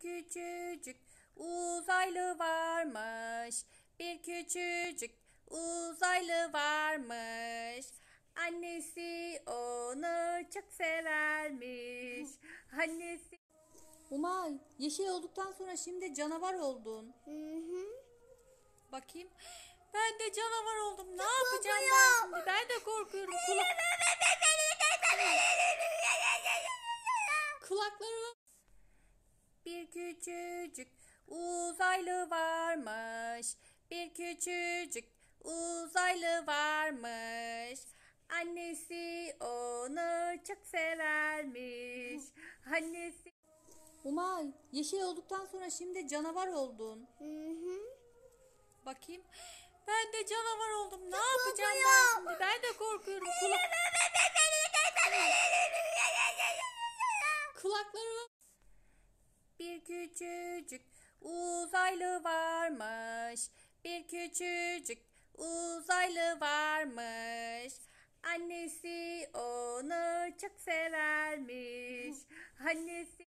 küçücük uzaylı varmış. Bir küçücük uzaylı varmış. Annesi onu çok severmiş. Annesi... Umay, yeşil olduktan sonra şimdi canavar oldun. Hı hı. Bakayım. Ben de canavar oldum. Ne çok yapacağım ben şimdi? Ben de korkuyorum. Kula... Kulaklarıma küçücük uzaylı varmış. Bir küçücük uzaylı varmış. Annesi onu çok severmiş. Annesi... Umay, yeşil olduktan sonra şimdi canavar oldun. Hı hı. Bakayım. Ben de canavar oldum. Ne çok yapacağım korkuyorum. ben şimdi? Ben de korkuyorum. Kula... Kulaklarıma... Bir gün küçücük uzaylı varmış. Bir küçücük uzaylı varmış. Annesi onu çok severmiş. Annesi